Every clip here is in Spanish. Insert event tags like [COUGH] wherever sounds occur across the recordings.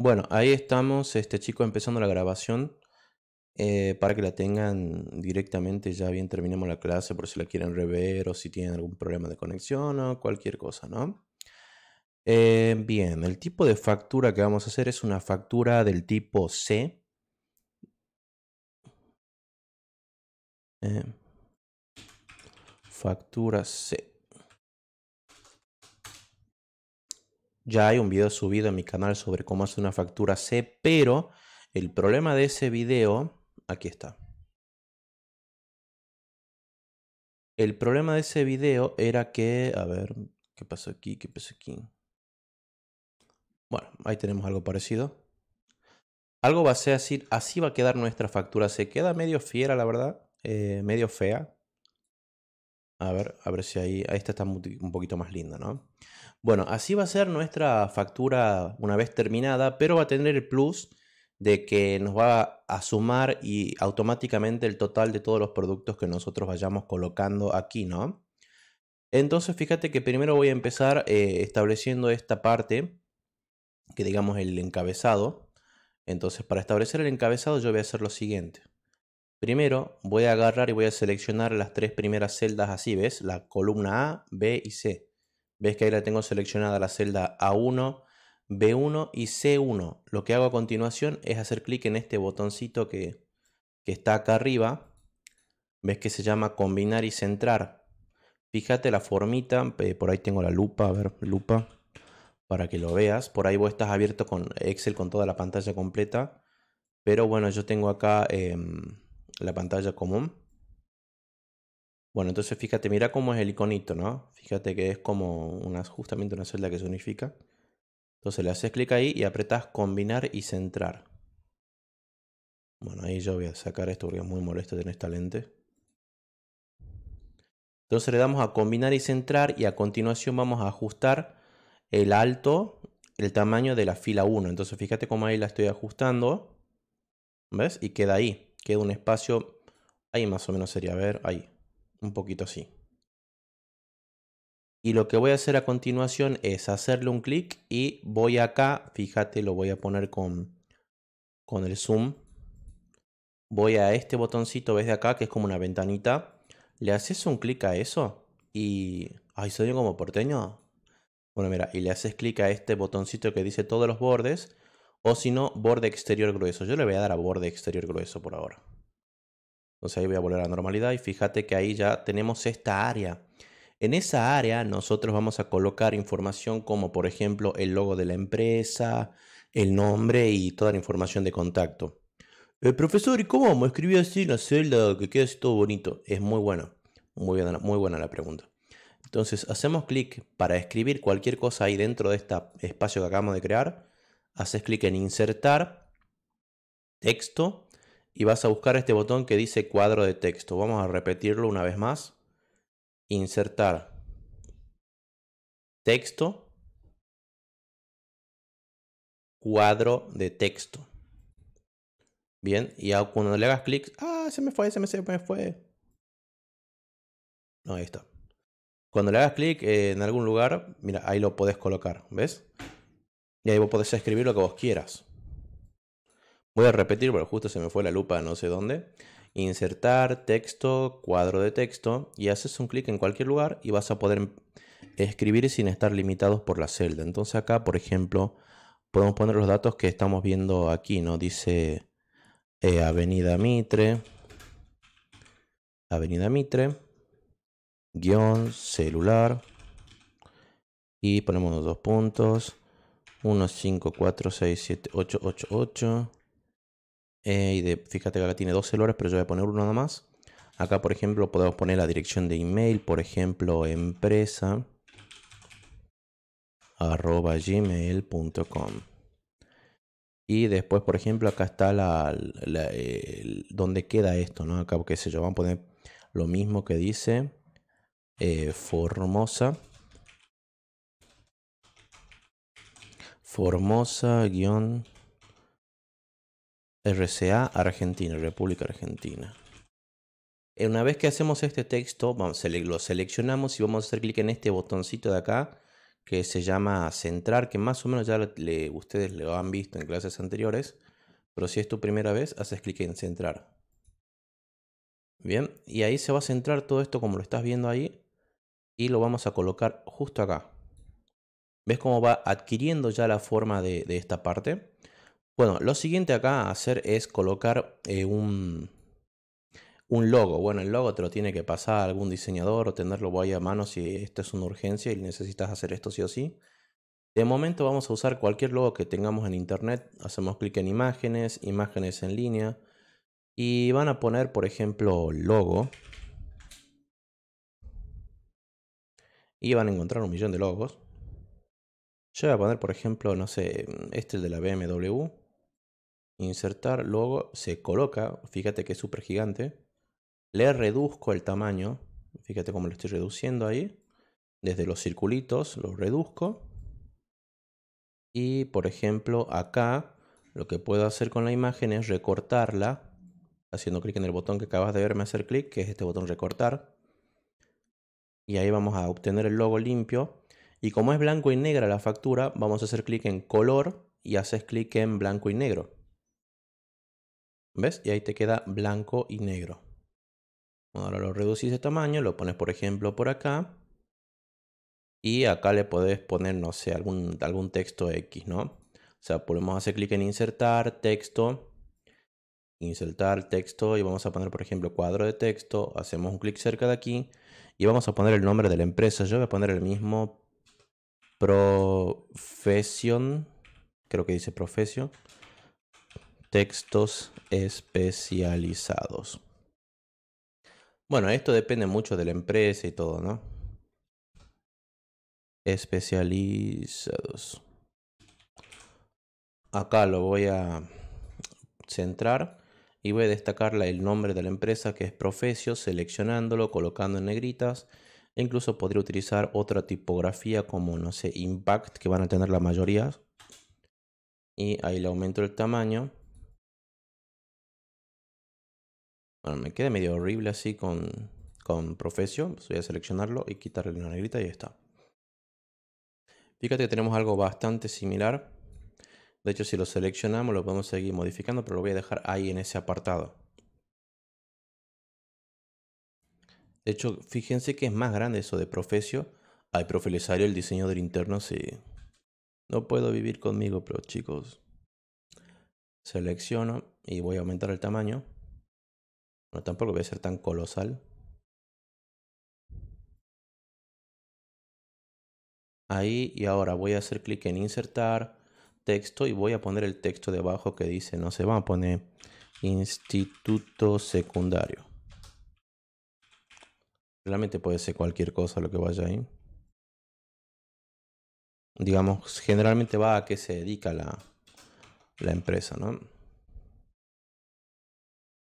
Bueno, ahí estamos, este chico, empezando la grabación. Eh, para que la tengan directamente, ya bien terminemos la clase, por si la quieren rever o si tienen algún problema de conexión o cualquier cosa, ¿no? Eh, bien, el tipo de factura que vamos a hacer es una factura del tipo C. Eh, factura C. Ya hay un video subido en mi canal sobre cómo hacer una factura C, pero el problema de ese video, aquí está. El problema de ese video era que, a ver, ¿qué pasó aquí? ¿Qué pasó aquí? Bueno, ahí tenemos algo parecido. Algo va a ser así, así va a quedar nuestra factura. C. queda medio fiera, la verdad, eh, medio fea, a ver, a ver si ahí, ahí esta está un poquito más linda, ¿no? Bueno, así va a ser nuestra factura una vez terminada, pero va a tener el plus de que nos va a sumar y automáticamente el total de todos los productos que nosotros vayamos colocando aquí, ¿no? Entonces fíjate que primero voy a empezar eh, estableciendo esta parte, que digamos el encabezado. Entonces para establecer el encabezado yo voy a hacer lo siguiente. Primero voy a agarrar y voy a seleccionar las tres primeras celdas así, ¿ves? La columna A, B y C. ¿Ves que ahí la tengo seleccionada la celda A1, B1 y C1? Lo que hago a continuación es hacer clic en este botoncito que, está acá arriba. ¿Ves que se llama combinar y centrar? Fíjate la formita, por ahí tengo la lupa, a ver, lupa, para que lo veas. Por ahí vos estás abierto con Excel con toda la pantalla completa. Pero bueno, yo tengo acá... Em, la pantalla común. Bueno, entonces fíjate, mira cómo es el iconito, ¿no? Fíjate que es como una, justamente una celda que se unifica. Entonces le haces clic ahí y apretas combinar y centrar. Bueno, ahí yo voy a sacar esto porque es muy molesto tener esta lente. Entonces le damos a combinar y centrar y a continuación vamos a ajustar el alto, el tamaño de la fila 1. Entonces fíjate cómo ahí la estoy ajustando. ¿Ves? Y queda ahí queda un espacio, ahí más o menos sería, ver, ahí, un poquito así. Y lo que voy a hacer a continuación es hacerle un clic y voy acá, fíjate, lo voy a poner con, con el zoom. Voy a este botoncito, ves de acá, que es como una ventanita. Le haces un clic a eso y... ahí soy como porteño! Bueno, mira, y le haces clic a este botoncito que dice todos los bordes o si no, borde exterior grueso. Yo le voy a dar a borde exterior grueso por ahora. Entonces ahí voy a volver a la normalidad y fíjate que ahí ya tenemos esta área. En esa área nosotros vamos a colocar información como por ejemplo el logo de la empresa, el nombre y toda la información de contacto. Eh, profesor, ¿y cómo me escribí así en la celda que queda así todo bonito? Es muy bueno. Muy buena, muy buena la pregunta. Entonces hacemos clic para escribir cualquier cosa ahí dentro de este espacio que acabamos de crear haces clic en insertar, texto, y vas a buscar este botón que dice cuadro de texto. Vamos a repetirlo una vez más. Insertar, texto, cuadro de texto. Bien, y cuando le hagas clic, ah, se me fue, se me, fue. No, ahí está. Cuando le hagas clic en algún lugar, mira, ahí lo podés colocar, ¿ves? Y ahí vos podés escribir lo que vos quieras. Voy a repetir, pero justo se me fue la lupa no sé dónde. Insertar texto, cuadro de texto, y haces un clic en cualquier lugar y vas a poder escribir sin estar limitados por la celda. Entonces acá, por ejemplo, podemos poner los datos que estamos viendo aquí, ¿no? Dice eh, Avenida Mitre, Avenida Mitre, guión celular, y ponemos dos puntos, 15467888 eh, y de, fíjate que acá tiene dos celulares, pero yo voy a poner uno nada más. Acá, por ejemplo, podemos poner la dirección de email, por ejemplo, empresa arroba gmail.com. Y después, por ejemplo, acá está la, donde queda esto, ¿no? Acá, qué se yo, van a poner lo mismo que dice eh, Formosa Formosa-RCA Argentina, República Argentina. Eh, una vez que hacemos este texto, lo seleccionamos y vamos a hacer clic en este botoncito de acá que se llama centrar, que más o menos ya ustedes lo han visto en clases anteriores, pero si es tu primera vez, haces clic en centrar. Bien, y ahí se va a centrar todo esto como lo estás viendo ahí y lo vamos a colocar justo acá. ¿Ves cómo va adquiriendo ya la forma de, esta parte? Bueno, lo siguiente acá a hacer es colocar eh, un, un logo. Bueno, el logo te lo tiene que pasar a algún diseñador o tenerlo ahí a mano si esto es una urgencia y necesitas hacer esto sí o sí. De momento vamos a usar cualquier logo que tengamos en internet. Hacemos clic en imágenes, imágenes en línea. Y van a poner, por ejemplo, logo. Y van a encontrar un millón de logos. Yo voy a poner, por ejemplo, no sé, mm, este de la BMW. Insertar, luego se coloca, fíjate que es súper gigante. Le reduzco el tamaño, fíjate cómo lo estoy reduciendo ahí. Desde los circulitos lo reduzco. Y por ejemplo, acá lo que puedo hacer con la imagen es recortarla. Haciendo clic en el botón que acabas de verme hacer clic, que es este botón recortar. Y ahí vamos a obtener el logo limpio. Y como es blanco y negra la factura, vamos a hacer clic en color y haces clic en blanco y negro. ¿Ves? Y ahí te queda blanco y negro. Ahora lo reducís de tamaño, lo pones por ejemplo por acá. Y acá le podés poner, no sé, algún, algún texto X, ¿no? O sea, podemos hacer clic en insertar, texto, insertar texto y vamos a poner por ejemplo cuadro de texto. Hacemos un clic cerca de aquí y vamos a poner el nombre de la empresa. Yo voy a poner el mismo Profesión, creo que dice profesión, textos especializados. Bueno, esto depende mucho de la empresa y todo, ¿no? Especializados. Acá lo voy a centrar y voy a destacar el nombre de la empresa que es Profesio, seleccionándolo, colocando en negritas incluso podría utilizar otra tipografía como, no sé, Impact, que van a tener la mayoría. Y ahí le aumento el tamaño. Bueno, me queda medio horrible así con, con voy a seleccionarlo y quitarle una negrita y ya está. Fíjate que tenemos algo bastante similar. De hecho, si lo seleccionamos, lo podemos seguir modificando, pero lo voy a dejar ahí en ese apartado. De hecho, fíjense que es más grande eso de Profesio. Hay profesario el diseño del interno, sí. No puedo vivir conmigo, pero chicos. Selecciono y voy a aumentar el tamaño. No tampoco voy a ser tan colosal. Ahí y ahora voy a hacer clic en insertar texto y voy a poner el texto de abajo que dice, no se va a poner instituto secundario. Realmente puede ser cualquier cosa lo que vaya ahí. Digamos, generalmente va a que se dedica la, empresa, ¿no?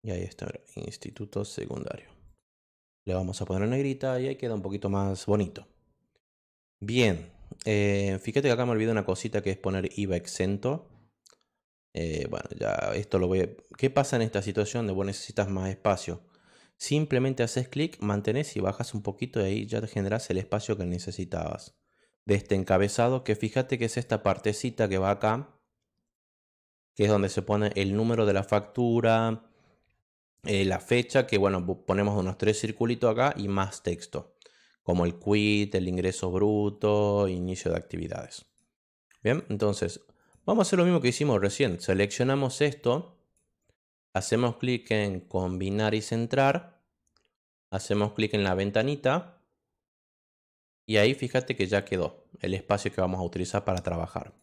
Y ahí está, instituto secundario. Le vamos a poner en negrita y ahí queda un poquito más bonito. Bien, eh, fíjate que acá me olvidé una cosita que es poner IVA exento. Eh, bueno, ya esto lo voy a... ¿Qué pasa en esta situación de vos necesitas más espacio? Simplemente haces clic, mantenés y bajas un poquito y ahí ya te generás el espacio que necesitabas. De este encabezado, que fíjate que es esta partecita que va acá, que es donde se pone el número de la factura, eh, la fecha, que bueno, ponemos unos tres circulitos acá y más texto, como el quit, el ingreso bruto, inicio de actividades. Bien, entonces vamos a hacer lo mismo que hicimos recién. Seleccionamos esto hacemos clic en combinar y centrar, hacemos clic en la ventanita y ahí fíjate que ya quedó el espacio que vamos a utilizar para trabajar.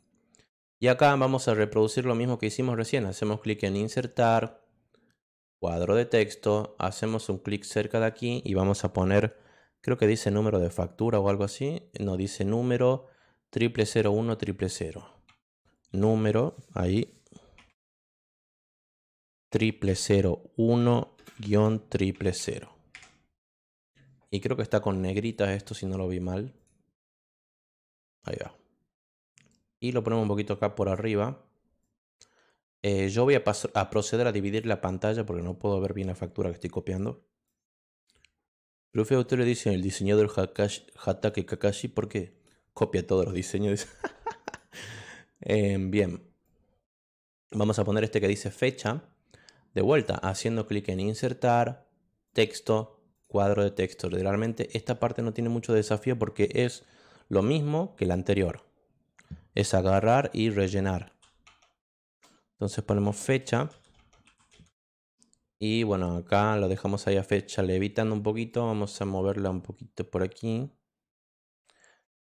Y acá vamos a reproducir lo mismo que hicimos recién, hacemos clic en insertar, cuadro de texto, hacemos un clic cerca de aquí y vamos a poner, creo que dice número de factura o algo así, no dice número, triple número, ahí triple triple Y creo que está con negrita esto si no lo vi mal. Ahí va. Y lo ponemos un poquito acá por arriba. Eh, yo voy a, proceder a dividir la pantalla porque no puedo ver bien la factura que estoy copiando. usted Autor dice el diseñador del Hatake Kakashi porque copia todos los diseños. [LAUGHS] Em, bien. Vamos a poner este que dice fecha. De vuelta, haciendo clic en insertar, texto, cuadro de texto. Literalmente esta parte no tiene mucho desafío porque es lo mismo que la anterior. Es agarrar y rellenar. Entonces ponemos fecha. Y bueno, acá lo dejamos ahí a fecha levitando un poquito. Vamos a moverla un poquito por aquí.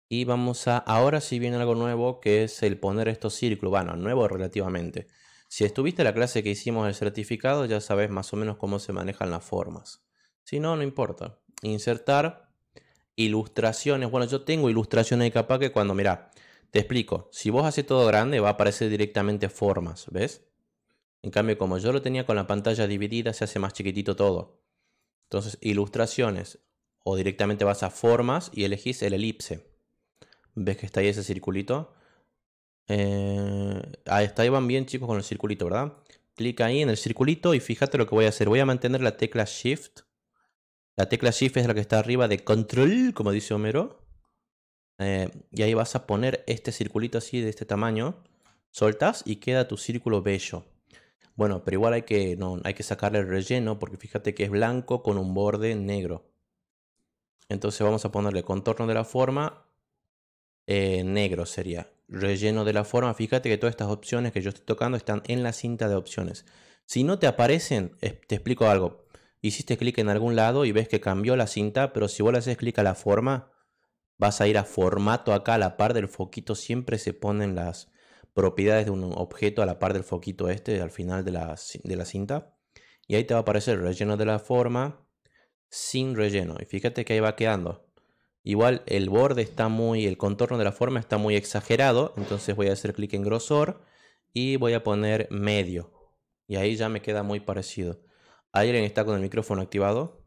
Y vamos a, ahora sí viene algo nuevo que es el poner estos círculos. Bueno, nuevo relativamente. Si estuviste en la clase que hicimos el certificado, ya sabes más o menos cómo se manejan las formas. Si no, no importa. Insertar ilustraciones. Bueno, yo tengo ilustraciones de capa que cuando, mirá, te explico. Si vos haces todo grande, va a aparecer directamente formas, ¿ves? En cambio, como yo lo tenía con la pantalla dividida, se hace más chiquitito todo. Entonces, ilustraciones. O directamente vas a formas y elegís el elipse. ¿Ves que está ahí ese circulito? Eh, ahí está, van bien chicos con el circulito, ¿verdad? Clic ahí en el circulito y fíjate lo que voy a hacer. Voy a mantener la tecla Shift. La tecla Shift es la que está arriba de Control, como dice Homero. Eh, y ahí vas a poner este circulito así de este tamaño. Soltas y queda tu círculo bello. Bueno, pero igual hay que, no, hay que sacarle el relleno porque fíjate que es blanco con un borde negro. Entonces vamos a ponerle contorno de la forma eh, negro sería relleno de la forma. Fíjate que todas estas opciones que yo estoy tocando están en la cinta de opciones. Si no te aparecen, te explico algo. Hiciste clic en algún lado y ves que cambió la cinta, pero si vos le haces clic a la forma, vas a ir a formato acá a la par del foquito. Siempre se ponen las propiedades de un objeto a la par del foquito este, al final de la, de la cinta. Y ahí te va a aparecer relleno de la forma sin relleno. Y fíjate que ahí va quedando. Igual el borde está muy, el contorno de la forma está muy exagerado, entonces voy a hacer clic en grosor y voy a poner medio. Y ahí ya me queda muy parecido. ¿Alguien está con el micrófono activado?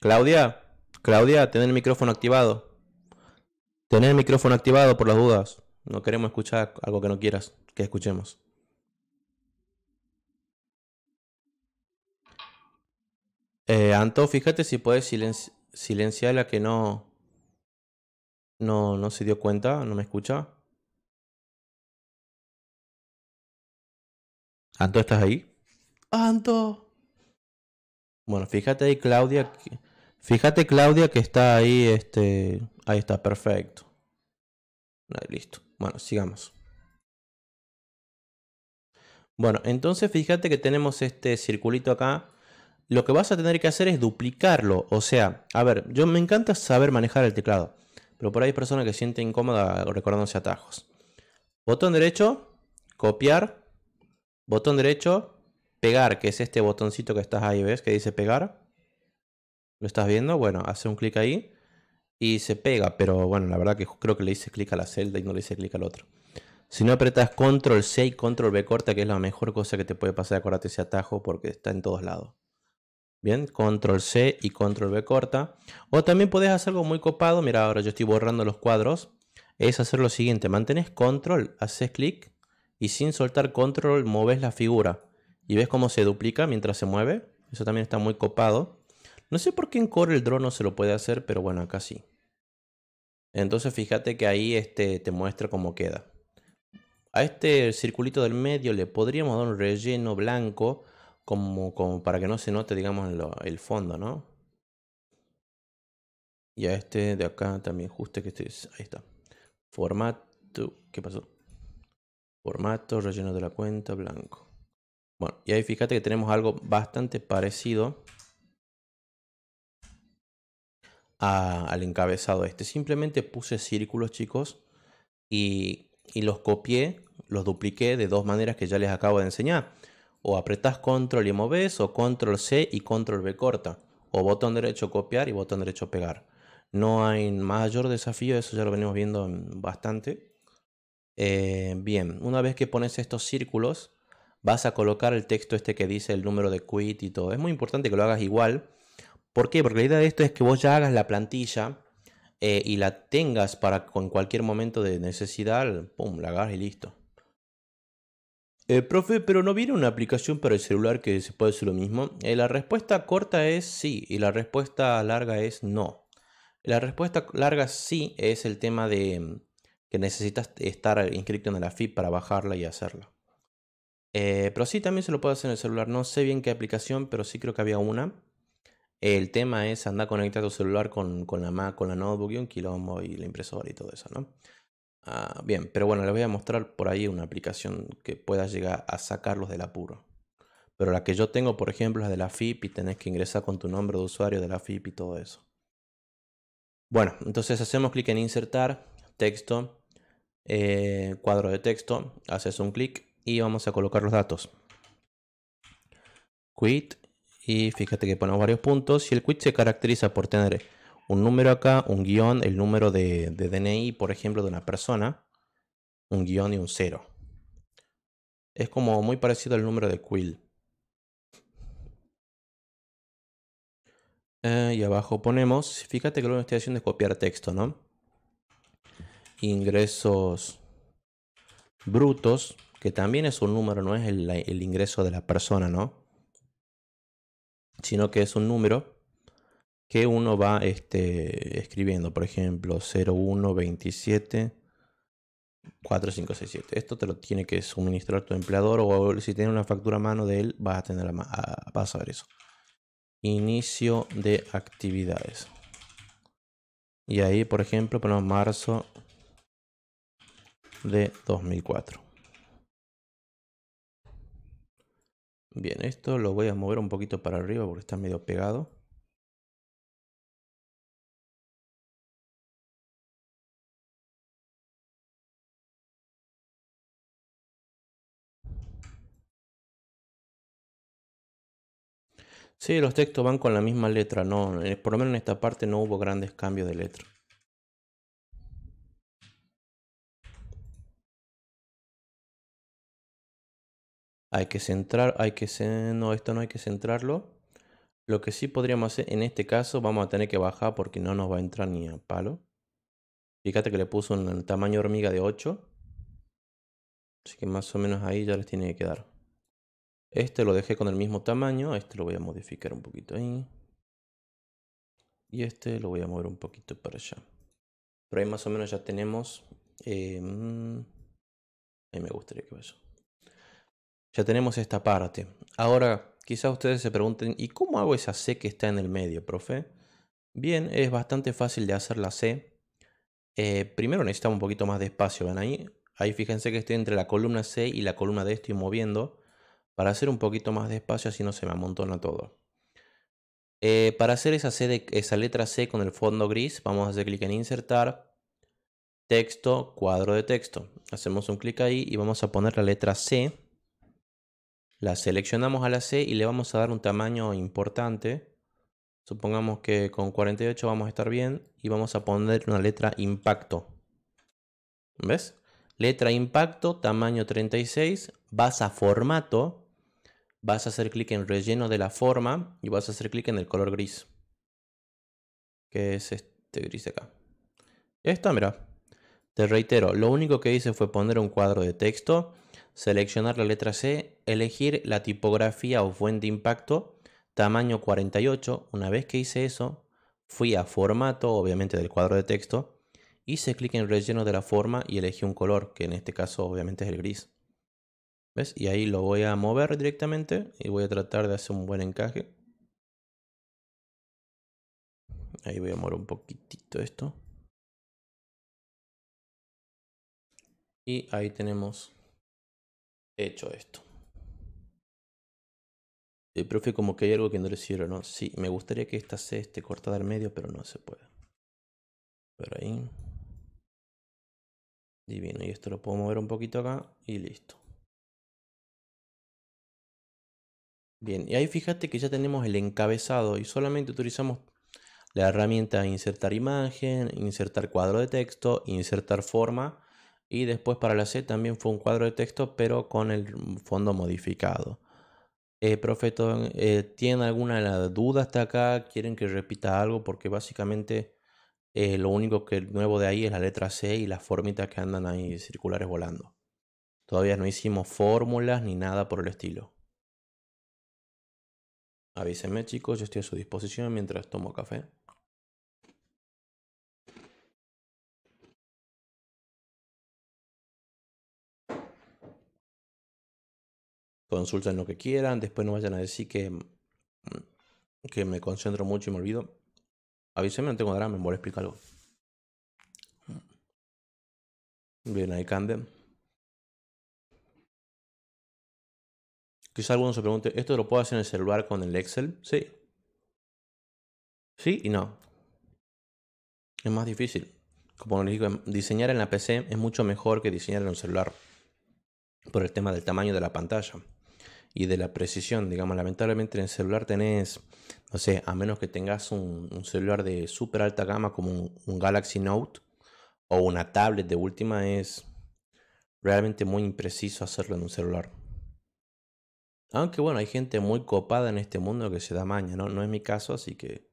Claudia, Claudia, ten el micrófono activado. Ten el micrófono activado por las dudas. No queremos escuchar algo que no quieras que escuchemos. Eh, Anto, fíjate si puedes silenciar. Silencia a la que no, no, no se dio cuenta, no me escucha. Anto, ¿estás ahí? Anto. Bueno, fíjate ahí, Claudia. Fíjate, Claudia, que está ahí, este... Ahí está, perfecto. listo. Bueno, sigamos. Bueno, entonces fíjate que tenemos este circulito acá lo que vas a tener que hacer es duplicarlo. O sea, a ver, yo me encanta saber manejar el teclado, pero por ahí hay personas que sienten incómodas recordándose atajos. Botón derecho, copiar, botón derecho, pegar, que es este botoncito que estás ahí, ¿ves? Que dice pegar. ¿Lo estás viendo? Bueno, hace un clic ahí y se pega, pero bueno, la verdad que creo que le hice clic a la celda y no le hice clic al otro. Si no apretas control C y control B corta, que es la mejor cosa que te puede pasar, acordate ese atajo porque está en todos lados. Bien, control C y control B corta. O también podés hacer algo muy copado. Mira, ahora yo estoy borrando los cuadros. Es hacer lo siguiente. Mantenés control, haces clic y sin soltar control moves la figura. Y ves cómo se duplica mientras se mueve. Eso también está muy copado. No sé por qué en Core el dron no se lo puede hacer, pero bueno, acá sí. Entonces fíjate que ahí este te muestra cómo queda. A este circulito del medio le podríamos dar un relleno blanco como, para que no se note, digamos, el fondo, ¿no? Y a este de acá también, justo que este, ahí está. Formato, ¿qué pasó? Formato, relleno de la cuenta, blanco. Bueno, y ahí fíjate que tenemos algo bastante parecido al encabezado este. Simplemente puse círculos, chicos, y los copié, los dupliqué de dos maneras que ya les acabo de enseñar o apretás control y moves o control C y control B corta o botón derecho copiar y botón derecho pegar. No hay mayor desafío, eso ya lo venimos viendo bastante. Eh, bien, una vez que pones estos círculos, vas a colocar el texto este que dice el número de quit y todo. Es muy importante que lo hagas igual. ¿Por qué? Porque la idea de esto es que vos ya hagas la plantilla eh, y la tengas para con cualquier momento de necesidad, pum, la hagas y listo. Eh, profe, pero no viene una aplicación para el celular que se puede hacer lo mismo. Eh, la respuesta corta es sí y la respuesta larga es no. La respuesta larga sí es el tema de mm, que necesitas estar inscrito en la FIP para bajarla y hacerla. Eh, pero sí, también se lo puede hacer en el celular. No sé bien qué aplicación, pero sí creo que había una. El tema es andar conectado tu celular con, con la Mac, con la notebook y un quilombo y la impresora y todo eso, ¿no? Ah, bien, pero bueno, les voy a mostrar por ahí una aplicación que pueda llegar a sacarlos del apuro. Pero la que yo tengo, por ejemplo, es de la FIP y tenés que ingresar con tu nombre de usuario de la FIP y todo eso. Bueno, entonces hacemos clic en insertar, texto, eh, cuadro de texto, haces un clic y vamos a colocar los datos. Quit y fíjate que ponemos varios puntos y el quit se caracteriza por tener un número acá, un guión, el número de, DNI, por ejemplo, de una persona, un guión y un cero. Es como muy parecido al número de Quill. Eh, y abajo ponemos, fíjate que lo que estoy haciendo es copiar texto, ¿no? Ingresos brutos, que también es un número, no es el ingreso de la persona, ¿no? Sino que es un número que uno va este, escribiendo. Por ejemplo, 0127 4567. Esto te lo tiene que suministrar tu empleador o si tiene una factura a mano de él, vas a, tener a, vas a ver eso. Inicio de actividades. Y ahí, por ejemplo, ponemos marzo de 2004. Bien, esto lo voy a mover un poquito para arriba porque está medio pegado. Sí, los textos van con la misma letra, no, eh, por lo menos en esta parte no hubo grandes cambios de letra. Hay que centrar, hay que no, esto no hay que centrarlo. Lo que sí podríamos hacer en este caso, vamos a tener que bajar porque no nos va a entrar ni a palo. Fíjate que le puso un tamaño hormiga de 8. Así que más o menos ahí ya les tiene que quedar. Este lo dejé con el mismo tamaño, este lo voy a modificar un poquito ahí. Y este lo voy a mover un poquito para allá. Pero ahí más o menos ya tenemos... Eh, mm, ahí me gustaría que vaya. Ya tenemos esta parte. Ahora, quizás ustedes se pregunten, ¿y cómo hago esa C que está en el medio, profe? Bien, es bastante fácil de hacer la C. Eh, primero necesitamos un poquito más de espacio, ¿ven ahí? Ahí fíjense que estoy entre la columna C y la columna D, estoy moviendo para hacer un poquito más de espacio, así no se me amontona todo. Eh, para hacer esa, C esa letra C con el fondo gris, vamos a hacer clic en insertar, texto, cuadro de texto. Hacemos un clic ahí y vamos a poner la letra C. La seleccionamos a la C y le vamos a dar un tamaño importante. Supongamos que con 48 vamos a estar bien y vamos a poner una letra impacto. ¿Ves? Letra impacto, tamaño 36, vas a formato, vas a hacer clic en relleno de la forma y vas a hacer clic en el color gris. Que es este gris de acá. Esta, mira. Te reitero, lo único que hice fue poner un cuadro de texto, seleccionar la letra C, elegir la tipografía o fuente de impacto, tamaño 48. Una vez que hice eso, fui a formato, obviamente del cuadro de texto, hice clic en relleno de la forma y elegí un color, que en este caso obviamente es el gris. ¿Ves? Y ahí lo voy a mover directamente y voy a tratar de hacer un buen encaje. Ahí voy a mover un poquitito esto. Y ahí tenemos hecho esto. El profe, como que hay algo que no le sirve, ¿no? Sí, me gustaría que esta C esté cortada al medio, pero no se puede. Pero ahí. Divino. Y esto lo puedo mover un poquito acá y listo. Bien, y ahí fíjate que ya tenemos el encabezado y solamente utilizamos la herramienta insertar imagen, insertar cuadro de texto, insertar forma y después para la C también fue un cuadro de texto pero con el fondo modificado. Eh, profe, eh, ¿tienen alguna duda hasta acá? ¿Quieren que repita algo? Porque básicamente eh, lo único que nuevo de ahí es la letra C y las formitas que andan ahí circulares volando. Todavía no hicimos fórmulas ni nada por el estilo. Avísenme chicos, yo estoy a su disposición mientras tomo café. Consulten lo que quieran, después no vayan a decir que, mm, que me concentro mucho y me olvido. Avísenme, no tengo drama, me voy a explicar algo. Bien, ahí Candem. Quizá alguno se pregunte, ¿esto lo puedo hacer en el celular con el Excel? Sí. Sí y no. Es más difícil. Como les digo, em, diseñar en la PC es mucho mejor que diseñar en un celular. Por el tema del tamaño de la pantalla y de la precisión. Digamos, lamentablemente en el celular tenés, no sé, a menos que tengas un, celular de súper alta gama como un Galaxy Note o una tablet de última, es realmente muy impreciso hacerlo en un celular. Aunque bueno, hay gente muy copada en este mundo que se da maña, ¿no? No es mi caso, así que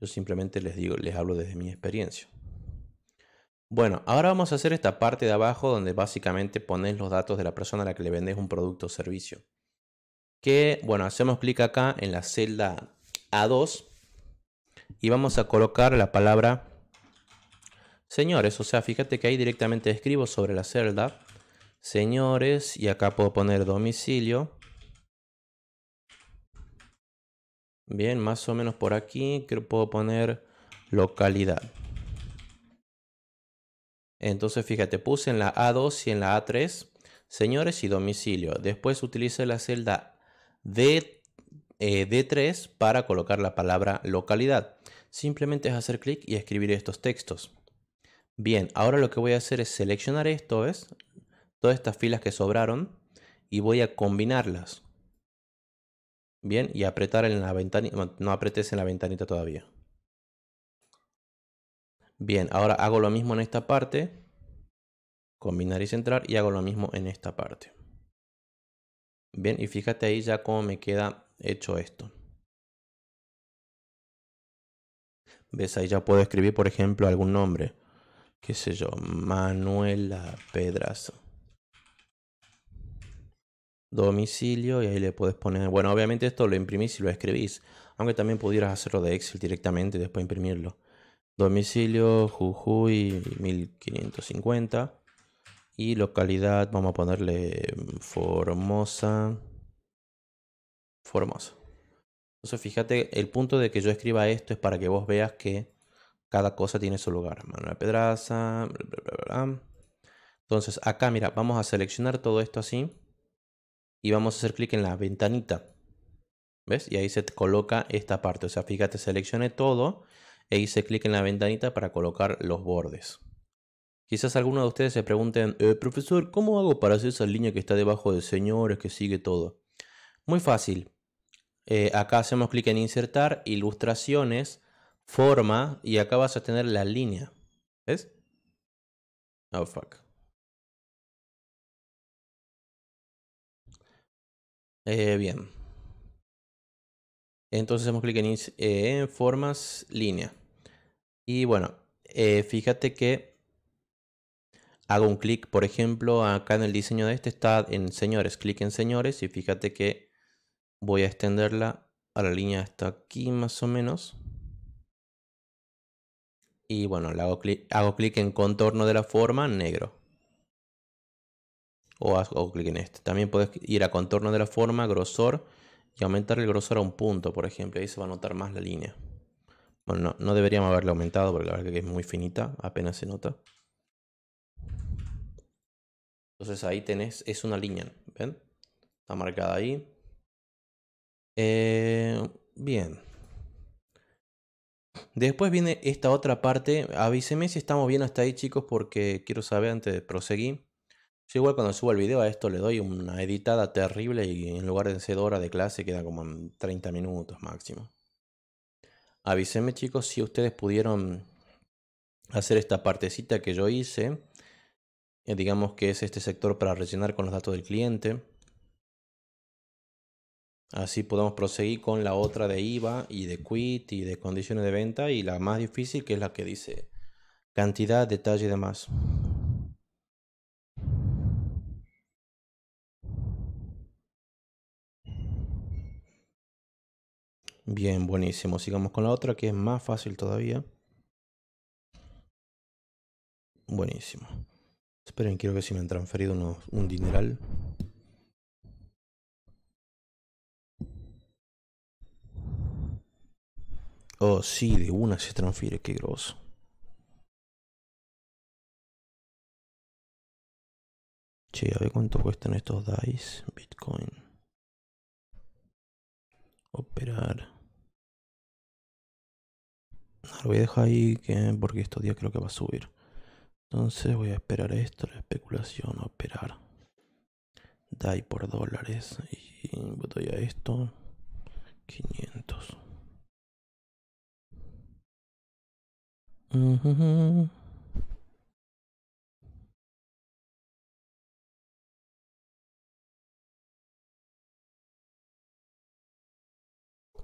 yo simplemente les digo, les hablo desde mi experiencia. Bueno, ahora vamos a hacer esta parte de abajo donde básicamente pones los datos de la persona a la que le vendes un producto o servicio. Que, bueno, hacemos clic acá en la celda A2 y vamos a colocar la palabra señores. O sea, fíjate que ahí directamente escribo sobre la celda señores y acá puedo poner domicilio Bien, más o menos por aquí que puedo poner localidad. Entonces, fíjate, puse en la A2 y en la A3, señores y domicilio. Después utilice la celda D, eh, D3 para colocar la palabra localidad. Simplemente es hacer clic y escribir estos textos. Bien, ahora lo que voy a hacer es seleccionar esto, ¿ves? Todas estas filas que sobraron y voy a combinarlas. Bien, y apretar en la ventanita. No apretes en la ventanita todavía. Bien, ahora hago lo mismo en esta parte. Combinar y centrar y hago lo mismo en esta parte. Bien, y fíjate ahí ya cómo me queda hecho esto. ¿Ves? Ahí ya puedo escribir, por ejemplo, algún nombre. ¿Qué sé yo? Manuela Pedraza domicilio y ahí le puedes poner, bueno, obviamente esto lo imprimís y lo escribís, aunque también pudieras hacerlo de Excel directamente y después imprimirlo. Domicilio Jujuy 1550 y localidad, vamos a ponerle mm, Formosa. Formosa. Entonces fíjate, el punto de que yo escriba esto es para que vos veas que cada cosa tiene su lugar. Manuel Pedraza, Entonces acá, mira, vamos a seleccionar todo esto así y vamos a hacer clic en la ventanita. ¿Ves? Y ahí se coloca esta parte. O sea, fíjate, seleccioné todo e hice clic en la ventanita para colocar los bordes. Quizás alguno de ustedes se pregunten, eh, profesor, ¿cómo hago para hacer esa línea que está debajo de señores, que sigue todo? Muy fácil. Eh, acá hacemos clic en insertar, ilustraciones, forma, y acá vas a tener la línea. ¿Ves? Oh, fuck. Eh, bien. Entonces hacemos clic en, eh, formas línea. Y bueno, eh, fíjate que hago un clic, por ejemplo, acá en el diseño de este está en señores, clic en señores y fíjate que voy a extenderla a la línea hasta aquí más o menos. Y bueno, hago clic hago clic en contorno de la forma negro o haz o clic en este. También puedes ir a contorno de la forma, grosor y aumentar el grosor a un punto, por ejemplo. Ahí se va a notar más la línea. Bueno, no, deberíamos haberle aumentado porque la verdad que es muy finita, apenas se nota. Entonces ahí tenés, es una línea, ¿ven? Está marcada ahí. Eh, bien. Después viene esta otra parte. Avíseme si estamos bien hasta ahí, chicos, porque quiero saber antes de proseguir si igual cuando subo el video a esto le doy una editada terrible y en lugar de ser hora de clase queda como 30 minutos máximo. Avísenme chicos si ustedes pudieron hacer esta partecita que yo hice. Eh, digamos que es este sector para rellenar con los datos del cliente. Así podemos proseguir con la otra de IVA y de quit y de condiciones de venta y la más difícil que es la que dice cantidad, detalle y demás. Bien, buenísimo. Sigamos con la otra que es más fácil todavía. Buenísimo. Esperen, quiero que si me han transferido unos, un dineral. Oh, sí, de una se transfiere, qué groso Che, a ver cuánto cuestan estos DICE. Bitcoin. Operar lo voy a dejar ahí que, porque estos días creo que va a subir. Entonces voy a esperar esto, la especulación, a operar. DAI por dólares y voy a esto. 500.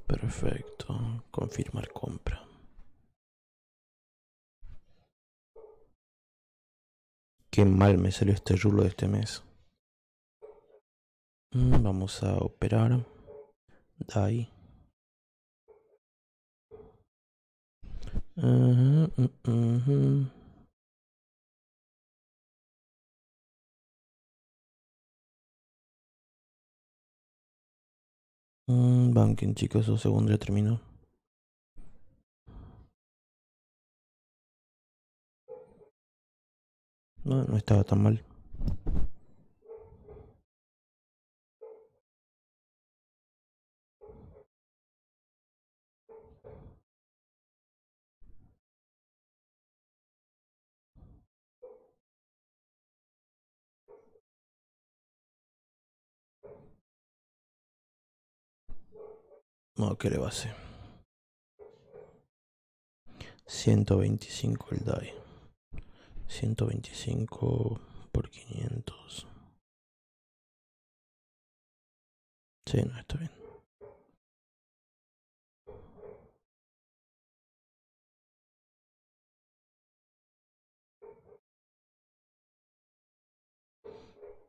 Perfecto. Confirmar compra. Qué mal me salió este rulo de este mes. Mm, vamos a operar. Ahí. Mm, banking, chicos, su segundo ya terminó. No, no estaba tan mal. No, ¿qué le va a hacer? 125 el DAI. 125 por 500. Sí, no, está bien.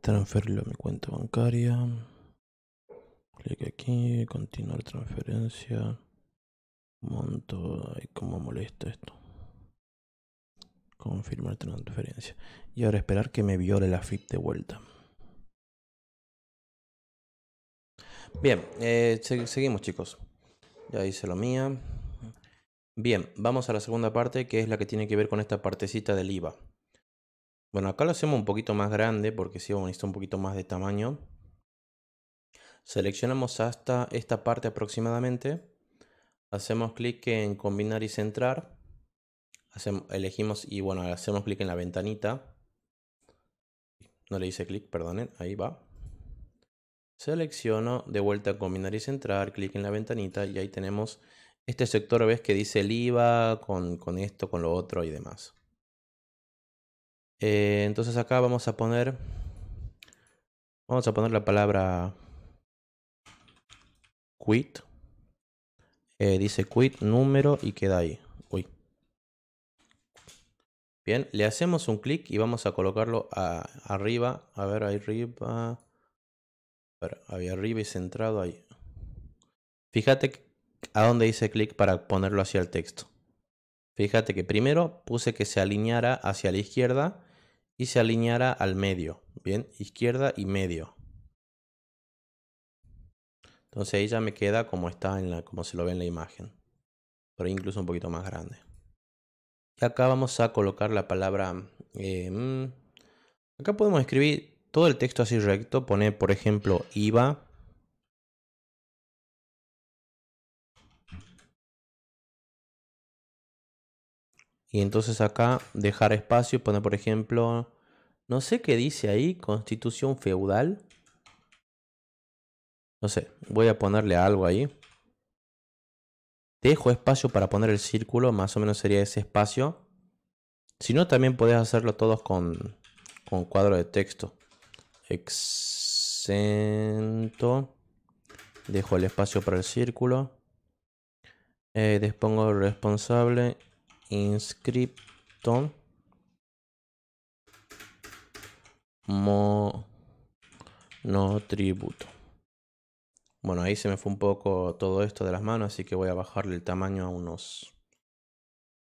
Transferirlo a mi cuenta bancaria. Clic aquí, continuar transferencia. Monto, ay, cómo molesta esto confirmar transferencia. Y ahora esperar que me viole la FIP de vuelta. Bien, eh, seguimos chicos. Ya hice lo mía. Bien, vamos a la segunda parte que es la que tiene que ver con esta partecita del IVA. Bueno, acá lo hacemos un poquito más grande porque si vamos a necesitar un poquito más de tamaño. Seleccionamos hasta esta parte aproximadamente. Hacemos clic en combinar y centrar elegimos y bueno, hacemos clic en la ventanita. No le hice clic, perdonen, ahí va. Selecciono de vuelta combinar y centrar, clic en la ventanita y ahí tenemos este sector, ves que dice el IVA con, esto, con lo otro y demás. Eh, entonces acá vamos a poner, vamos a poner la palabra quit. Eh, dice quit número y queda ahí. Bien, le hacemos un clic y vamos a colocarlo arriba. A ver, ahí arriba. A ver, arriba y centrado ahí. Fíjate a dónde hice clic para ponerlo hacia el texto. Fíjate que primero puse que se alineara hacia la izquierda y se alineara al medio. Bien, izquierda y medio. Entonces ahí ya me queda como está en la, como se lo ve en la imagen. Pero incluso un poquito más grande. Y acá vamos a colocar la palabra... Em, acá podemos escribir todo el texto así recto. Poner, por ejemplo, IVA. Y entonces acá dejar espacio, y poner por ejemplo, no sé qué dice ahí, constitución feudal. No sé, voy a ponerle algo ahí dejo espacio para poner el círculo, más o menos sería ese espacio. Si no, también podés hacerlo todos con, con cuadro de texto. Exento. Dejo el espacio para el círculo. Eh, el responsable. Inscripto. no tributo. Bueno, ahí se me fue un poco todo esto de las manos, así que voy a bajarle el tamaño a unos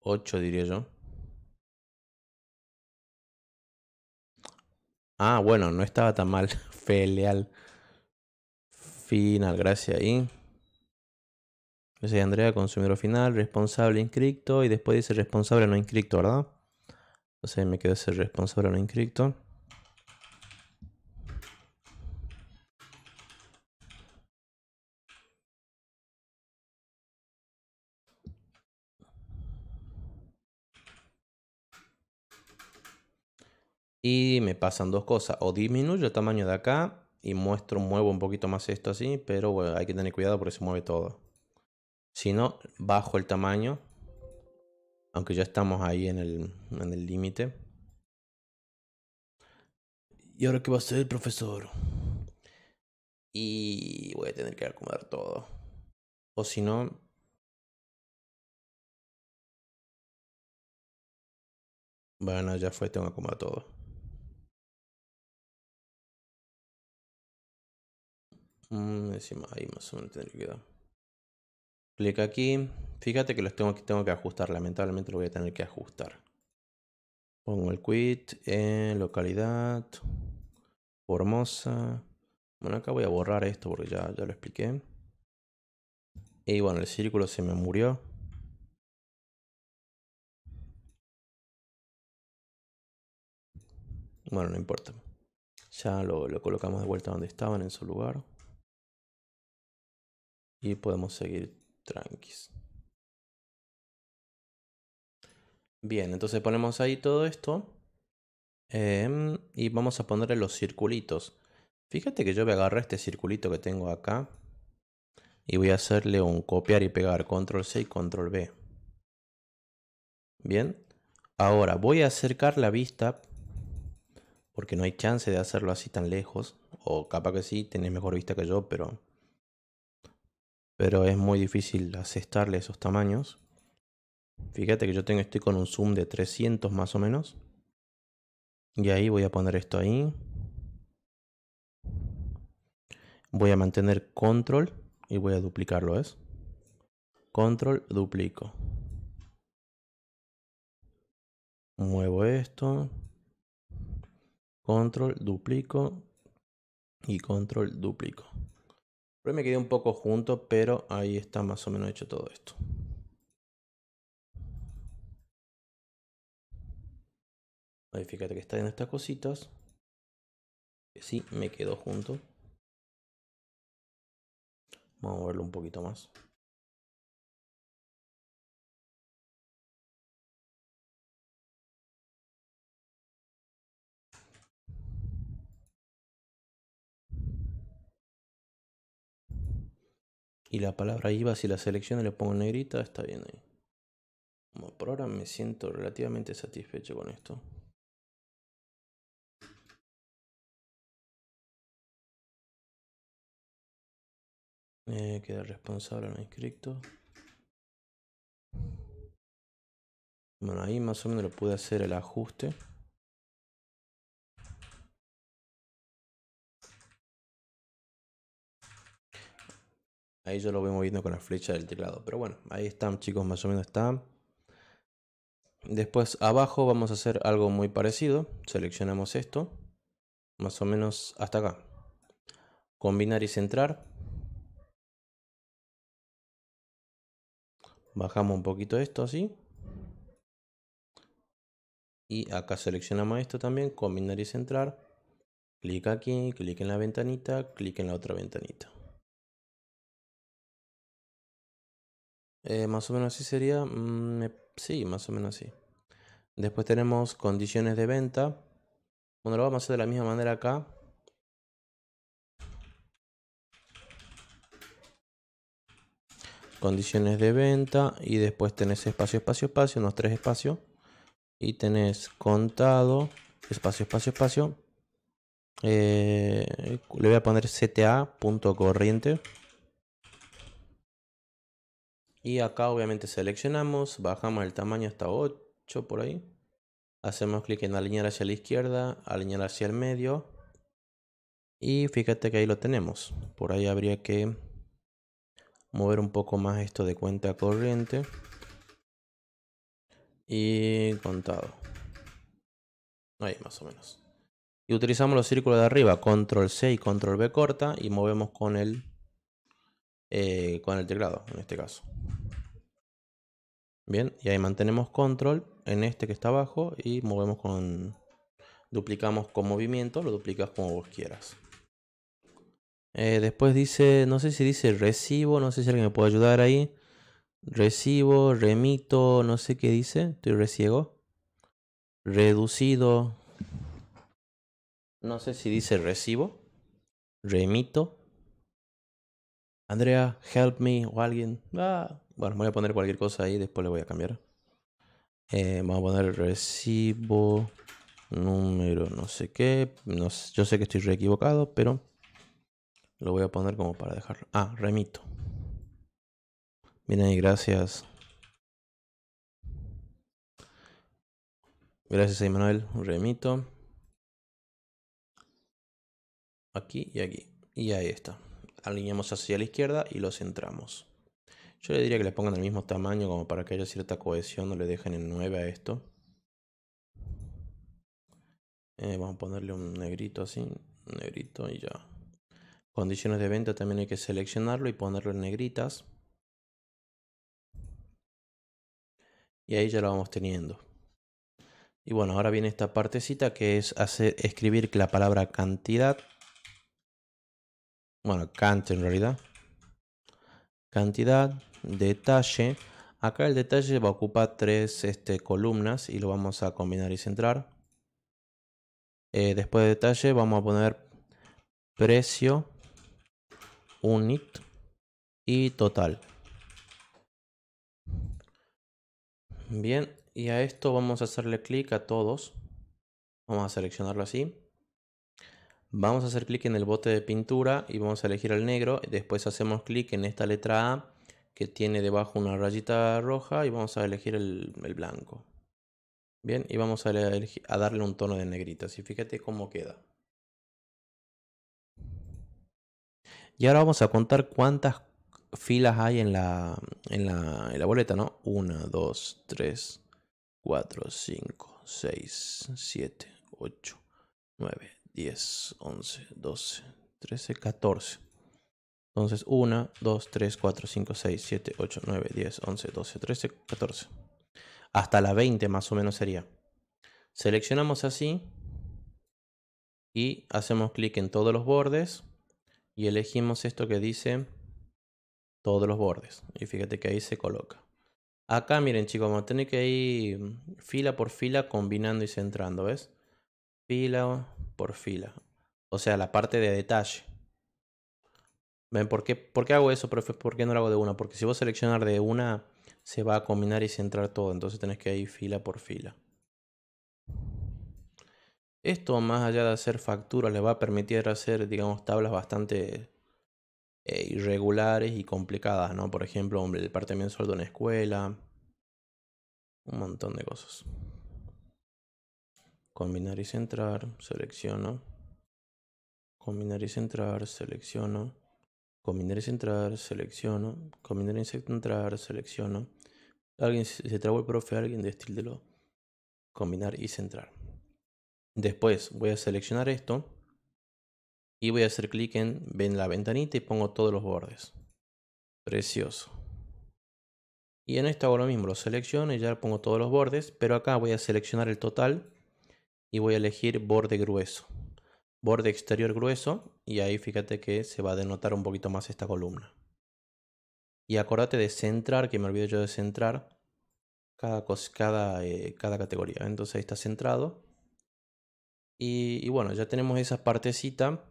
8, diría yo. Ah, bueno, no estaba tan mal. [LAUGHS] Feleal. Final, gracias ahí. Yo Andrea, consumidor final, responsable inscripto y después dice responsable no inscripto, ¿verdad? Entonces me quedó ese responsable no inscripto. Y me pasan dos cosas, o disminuyo el tamaño de acá y muestro, muevo un poquito más esto así, pero bueno, hay que tener cuidado porque se mueve todo. Si no, bajo el tamaño, aunque ya estamos ahí en el límite. ¿Y ahora qué va a hacer, el profesor? Y voy a tener que acomodar todo. O si no... Bueno, ya fue, tengo que acomodar todo. Mm, ahí más o menos tendría que dar. Clic aquí. Fíjate que los tengo que, tengo que ajustar. Lamentablemente lo voy a tener que ajustar. Pongo el quit en localidad. Formosa. Bueno, acá voy a borrar esto porque ya, ya lo expliqué. Y bueno, el círculo se me murió. Bueno, no importa. Ya lo, lo colocamos de vuelta donde estaban, en su lugar y podemos seguir tranquis. Bien, entonces ponemos ahí todo esto em, y vamos a ponerle los circulitos. Fíjate que yo voy a este circulito que tengo acá y voy a hacerle un copiar y pegar, control C y control B. Bien, ahora voy a acercar la vista porque no hay chance de hacerlo así tan lejos. O capaz que sí, tenés mejor vista que yo, pero pero es muy difícil asestarle esos tamaños. Fíjate que yo tengo, estoy con un zoom de 300 más o menos. Y ahí voy a poner esto ahí. Voy a mantener control y voy a duplicarlo, ¿ves? Control, duplico. Muevo esto. Control, duplico. Y control, duplico me quedé un poco junto, pero ahí está más o menos hecho todo esto. Ahí fíjate que está en estas cositas. Que sí, me quedó junto. Vamos a moverlo un poquito más. y la palabra IVA, si la selecciono y le pongo negrita, está bien ahí. Como por ahora me siento relativamente satisfecho con esto. Eh, queda responsable no inscrito. Bueno, ahí más o menos lo pude hacer el ajuste. Ahí yo lo voy moviendo con la flecha del teclado. Pero bueno, ahí están chicos, más o menos están. Después abajo vamos a hacer algo muy parecido. Seleccionamos esto. Más o menos hasta acá. Combinar y centrar. Bajamos un poquito esto así. Y acá seleccionamos esto también. Combinar y centrar. Clic aquí, clic en la ventanita, clic en la otra ventanita. Eh, más o menos así sería. Mm, sí, más o menos así. Después tenemos condiciones de venta. Bueno, lo vamos a hacer de la misma manera acá. Condiciones de venta. Y después tenés espacio, espacio, espacio. Unos tres espacios. Y tenés contado. Espacio, espacio, espacio. Eh, le voy a poner cta.corriente. Y acá obviamente seleccionamos, bajamos el tamaño hasta 8 por ahí. Hacemos clic en alinear hacia la izquierda, alinear hacia el medio. Y fíjate que ahí lo tenemos. Por ahí habría que mover un poco más esto de cuenta corriente. Y contado. Ahí más o menos. Y utilizamos los círculos de arriba, control C y control B corta y movemos con el eh, con el teclado, en este caso. Bien, y ahí mantenemos control en este que está abajo y movemos con... Duplicamos con movimiento, lo duplicas como vos quieras. Eh, después dice, no sé si dice recibo, no sé si alguien me puede ayudar ahí. Recibo, remito, no sé qué dice, estoy reciego. Reducido. No sé si dice recibo. Remito. Andrea, help me o alguien. Ah, bueno, voy a poner cualquier cosa ahí, después le voy a cambiar. Eh, vamos a poner recibo número no sé qué. yo sé que estoy re equivocado, pero lo voy a poner como para dejarlo. Ah, remito. Bien ahí, gracias. Gracias Emanuel, remito. Aquí y aquí. Y ahí está alineamos hacia la izquierda y lo centramos. Yo le diría que le pongan el mismo tamaño como para que haya cierta cohesión, no le dejen en 9 a esto. Eh, vamos a ponerle un negrito así, negrito y ya. Condiciones de venta también hay que seleccionarlo y ponerlo en negritas. Y ahí ya lo vamos teniendo. Y bueno, ahora viene esta partecita que es hacer, escribir la palabra cantidad bueno, Kant en realidad. Cantidad, detalle. Acá el detalle va a ocupar tres este, columnas y lo vamos a combinar y centrar. Eh, después de detalle vamos a poner precio, unit y total. Bien, y a esto vamos a hacerle clic a todos. Vamos a seleccionarlo así. Vamos a hacer clic en el bote de pintura y vamos a elegir el negro. Después hacemos clic en esta letra A que tiene debajo una rayita roja y vamos a elegir el, blanco. Bien, y vamos a, a darle un tono de negrita. Así fíjate cómo queda. Y ahora vamos a contar cuántas filas hay en la, en la boleta, ¿no? 1, 2, 3, 4, 5, 6, 7, 8, 9, 10, 11, 12, 13, 14. Entonces 1, 2, 3, 4, 5, 6, 7, 8, 9, 10, 11, 12, 13, 14. Hasta la 20 más o menos sería. Seleccionamos así y hacemos clic en todos los bordes y elegimos esto que dice todos los bordes. Y fíjate que ahí se coloca. Acá miren chicos, vamos a tener que ir fila por fila combinando y centrando, ¿ves? Fila por fila. O sea, la parte de detalle. ¿Ven? ¿Por qué, ¿Por qué hago eso, profe? ¿Por qué no lo hago de una? Porque si vos seleccionar de una, se va a combinar y centrar todo. Entonces tenés que ir fila por fila. Esto, más allá de hacer facturas, le va a permitir hacer, digamos, tablas bastante eh, irregulares y complicadas, ¿no? Por ejemplo, el departamento de de una escuela. Un montón de cosas combinar y centrar, selecciono, combinar y centrar, selecciono, combinar y centrar, selecciono, combinar y centrar, selecciono. Alguien se trabó el profe, alguien lo. Combinar y centrar. Después voy a seleccionar esto y voy a hacer clic en, la ventanita y pongo todos los bordes. Precioso. Y en esta hago lo mismo, lo selecciono y ya pongo todos los bordes, pero acá voy a seleccionar el total y voy a elegir borde grueso. Borde exterior grueso y ahí fíjate que se va a denotar un poquito más esta columna. Y acordate de centrar, que me olvidé yo de centrar cada, cada, eh, cada categoría. Entonces ahí está centrado. Y, y, bueno, ya tenemos esa partecita.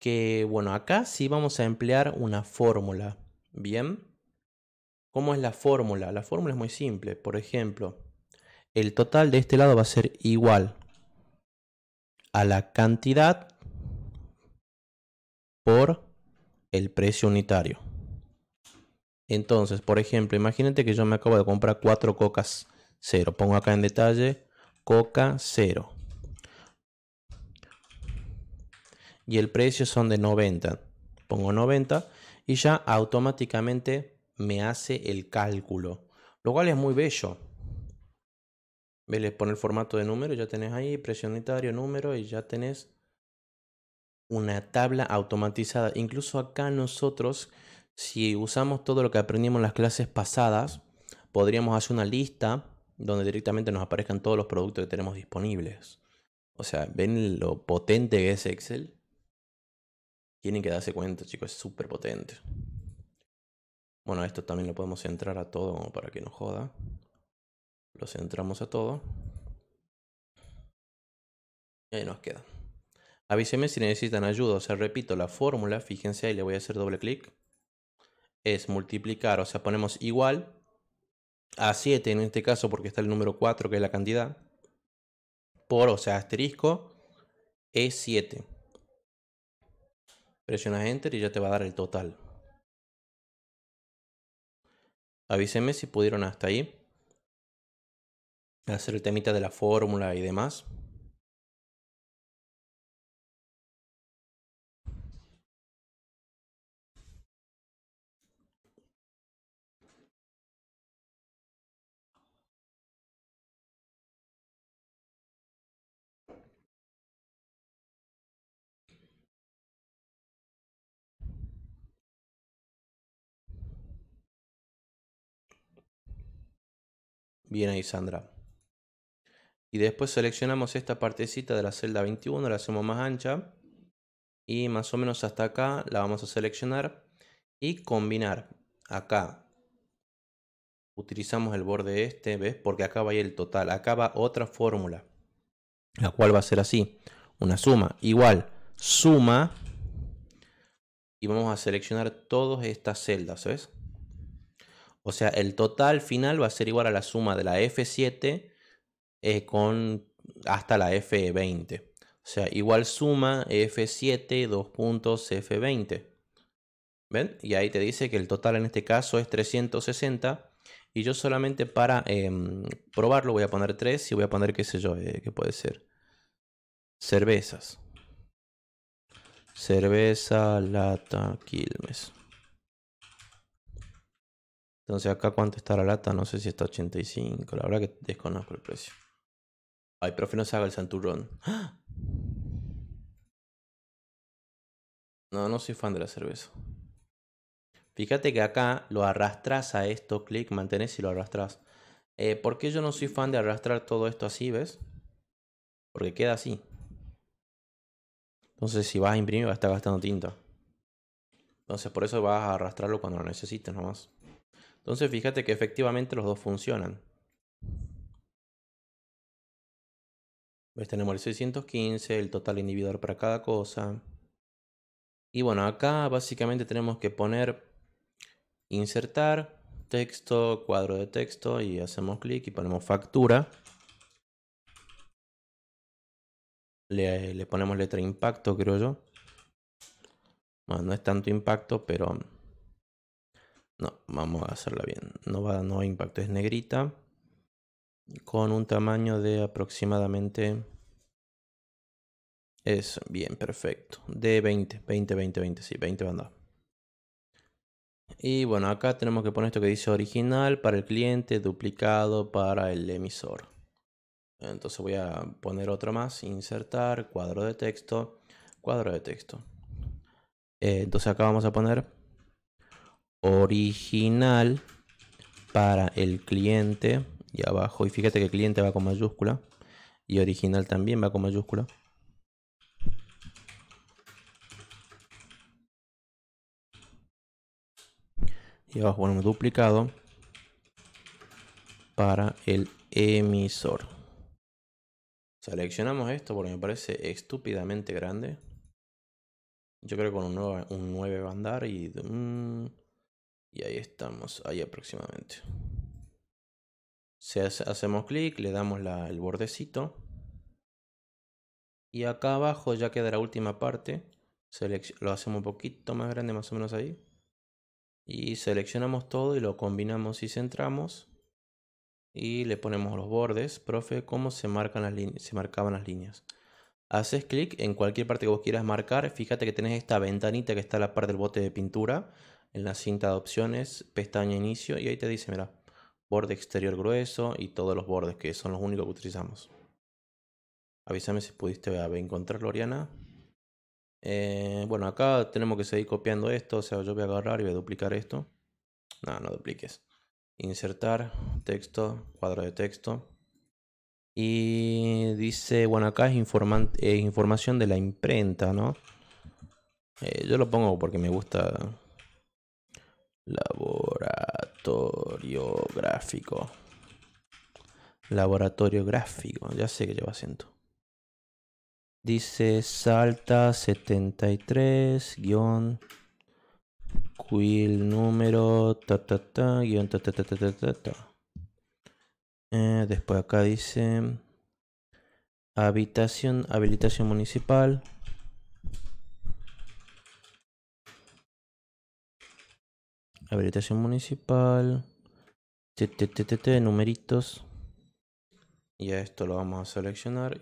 Que bueno, acá sí vamos a emplear una fórmula. Bien. ¿Cómo es la fórmula? La fórmula es muy simple. Por ejemplo, el total de este lado va a ser igual a la cantidad por el precio unitario. Entonces, por ejemplo, imagínate que yo me acabo de comprar cuatro cocas cero. Pongo acá en detalle coca cero. Y el precio son de 90. Pongo 90 y ya automáticamente me hace el cálculo. Lo cual es muy bello le pone el formato de número, ya tenés ahí Presionitario, número y ya tenés una tabla automatizada. Incluso acá nosotros, si usamos todo lo que aprendimos en las clases pasadas, podríamos hacer una lista donde directamente nos aparezcan todos los productos que tenemos disponibles. O sea, ven lo potente que es Excel. Tienen que darse cuenta, chicos, es súper potente. Bueno, esto también lo podemos Centrar a todo para que no joda. Lo centramos a todo. Y ahí nos queda. Avíseme si necesitan ayuda. O sea, repito, la fórmula, fíjense ahí, le voy a hacer doble clic. Es multiplicar, o sea, ponemos igual a 7 en este caso porque está el número 4 que es la cantidad. Por, o sea, asterisco, es 7. Presionas Enter y ya te va a dar el total. Avíseme si pudieron hasta ahí hacer el temita de la fórmula y demás. Bien ahí, Sandra. Y después seleccionamos esta partecita de la celda 21, la hacemos más ancha. Y más o menos hasta acá la vamos a seleccionar y combinar. Acá utilizamos el borde este, ¿ves? Porque acá va el total. Acá va otra fórmula, la cual va a ser así. Una suma igual suma y vamos a seleccionar todas estas celdas, ¿ves? O sea, el total final va a ser igual a la suma de la F7 eh, con hasta la F20. O sea, igual suma F7, 2 puntos, F20. ¿Ven? Y ahí te dice que el total en este caso es 360. Y yo solamente para em, probarlo voy a poner 3 y voy a poner, qué sé yo, que eh, qué puede ser. Cervezas. Cerveza, lata, Quilmes. Entonces acá cuánto está la lata, no sé si está 85, la verdad que desconozco el precio. Ay, profe, no se haga el santurrón. No, no soy fan de la cerveza. Fíjate que acá lo arrastras a esto, clic, mantenés y lo arrastras. Eh, ¿Por qué yo no soy fan de arrastrar todo esto así, ves? Porque queda así. Entonces, si vas a imprimir, va a estar gastando tinta. Entonces, por eso vas a arrastrarlo cuando lo necesites nomás. Entonces, fíjate que efectivamente los dos funcionan. Pues, tenemos el 615, el total individual para cada cosa. Y bueno, acá básicamente tenemos que poner insertar texto, cuadro de texto y hacemos clic y ponemos factura. Le, ponemos letra impacto, creo yo. Bueno, no es tanto impacto, pero... No, vamos a hacerla bien. No va, no impacto, es negrita con un tamaño de aproximadamente es bien perfecto de 20 20 20 20 sí 20 bandas y bueno acá tenemos que poner esto que dice original para el cliente duplicado para el emisor entonces voy a poner otro más insertar cuadro de texto cuadro de texto eh, entonces acá vamos a poner original para el cliente y abajo. Y fíjate que cliente va con mayúscula y original también va con mayúscula. Y abajo ponemos duplicado para el emisor. Seleccionamos esto porque me parece estúpidamente grande. Yo creo que con un 9, un va a andar mm, y ahí estamos, ahí aproximadamente hacemos clic, le damos el bordecito. Y acá abajo ya queda la última parte. lo hacemos un poquito más grande, más o menos ahí. Y seleccionamos todo y lo combinamos y centramos. Y le ponemos los bordes. Profe, ¿cómo se, marcan las líneas? se marcaban las líneas? Haces clic en cualquier parte que vos quieras marcar. Fíjate que tenés esta ventanita que está a la parte del bote de pintura. En la cinta de opciones, pestaña inicio. Y ahí te dice, mira, borde exterior grueso y todos los bordes, que son los únicos que utilizamos. Avísame si pudiste Encontrarlo, Oriana. Eh, bueno, acá tenemos que seguir copiando esto, o sea, yo voy a agarrar y voy a duplicar esto. No, no dupliques. Insertar texto, cuadro de texto. Y dice, bueno, acá es información de la imprenta, ¿no? Eh, yo lo pongo porque me gusta laborar. Laboratorio gráfico. Laboratorio gráfico. Ya sé que lleva acento. Dice Salta 73 guión quill número ta ta ta guión ta ta ta ta. Eh, después acá dice habitación, habilitación municipal. Habilitación municipal. T, numeritos. Y a esto lo vamos a seleccionar.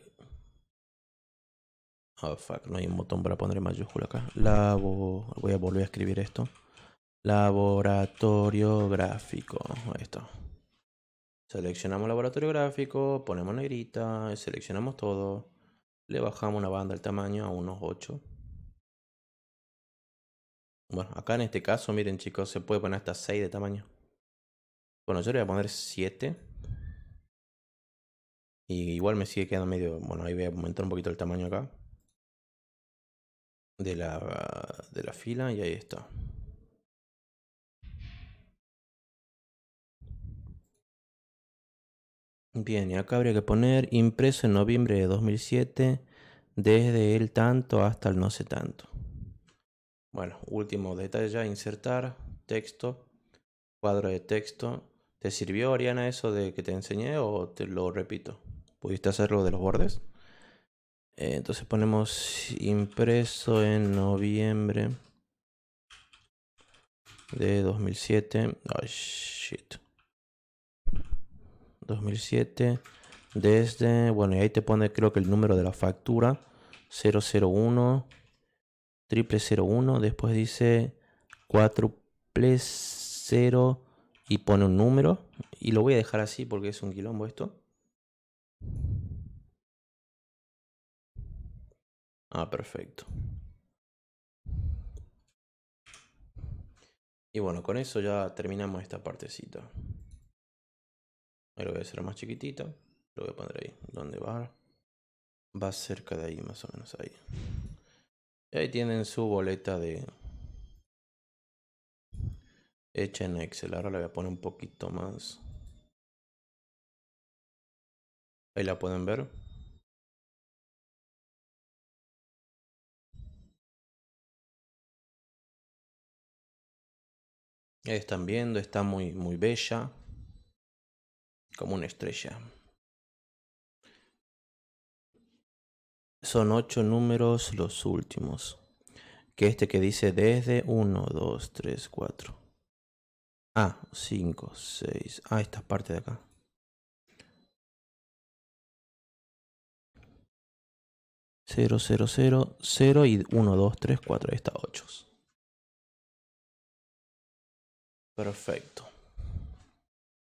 Oh, fuck, no hay un botón para poner mayúscula acá. Voy a volver a escribir esto. Laboratorio gráfico. Ahí Seleccionamos laboratorio gráfico, ponemos negrita, seleccionamos todo. Le bajamos una banda al tamaño a unos 8. Bueno, acá en este caso, miren chicos, se puede poner hasta 6 de tamaño. Bueno, yo le voy a poner 7. Y igual me sigue quedando medio... Bueno, ahí voy a aumentar un poquito el tamaño acá. De la, de la fila y ahí está. Bien, y acá habría que poner impreso en noviembre de 2007 desde el tanto hasta el no sé tanto. Bueno, último detalle ya, insertar texto, cuadro de texto. ¿Te sirvió, Ariana, eso de que te enseñé o te lo repito? ¿Pudiste hacerlo de los bordes? Eh, entonces ponemos impreso en noviembre de 2007. Oh, shit. 2007. Desde, bueno, y ahí te pone creo que el número de la factura. 001 triple 01, después dice cuádruple 0 y pone un número. Y lo voy a dejar así porque es un quilombo esto. Ah, perfecto. Y bueno, con eso ya terminamos esta partecita. lo voy a hacer más chiquitito. Lo voy a poner ahí. ¿Dónde va? Va cerca de ahí, más o menos ahí. Y ahí tienen su boleta de hecha en Excel. Ahora la voy a poner un poquito más. Ahí la pueden ver. Ahí están viendo, está muy, muy bella. Como una estrella. Son ocho números los últimos. Que este que dice desde 1, 2, 3, 4. Ah, 5, 6. Ah, esta parte de acá. 0, 0, 0, 0 y 1, 2, 3, 4. Ahí está 8. Perfecto.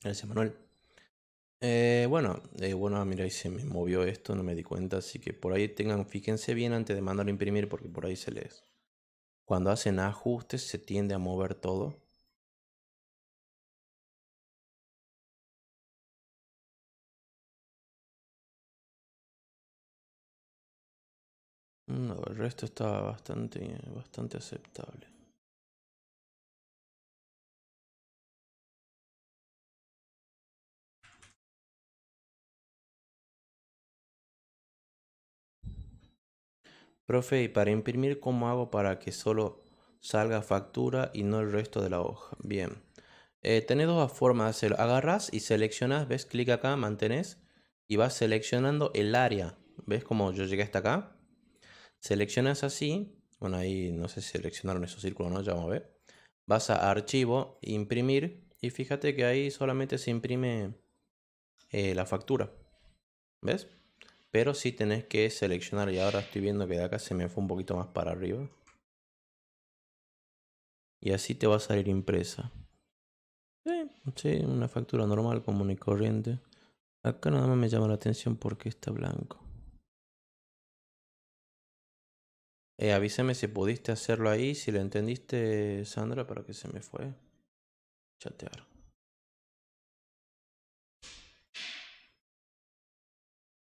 Gracias, Manuel. Eh, bueno, eh, bueno, ah, mira, ahí se me movió esto, no me di cuenta, así que por ahí tengan, fíjense bien antes de mandarlo a imprimir porque por ahí se les... Cuando hacen ajustes se tiende a mover todo. No, mm, el resto está bastante, bastante aceptable. Profe, ¿y para imprimir cómo hago para que solo salga factura y no el resto de la hoja? Bien. Eh, tenés dos formas de hacerlo. Agarras y seleccionas, ves, clic acá, mantenés y vas seleccionando el área. ¿Ves cómo yo llegué hasta acá? Seleccionas así. Bueno, ahí no sé si seleccionaron esos círculos no, ya vamos a ver. Vas a archivo, imprimir y fíjate que ahí solamente se imprime eh, la factura. ¿Ves? Pero sí tenés que seleccionar. Y ahora estoy viendo que de acá se me fue un poquito más para arriba. Y así te va a salir impresa. Sí, sí una factura normal, común y corriente. Acá nada más me llama la atención porque está blanco. Eh, avísame si pudiste hacerlo ahí, si lo entendiste, Sandra, para que se me fue. Chatear.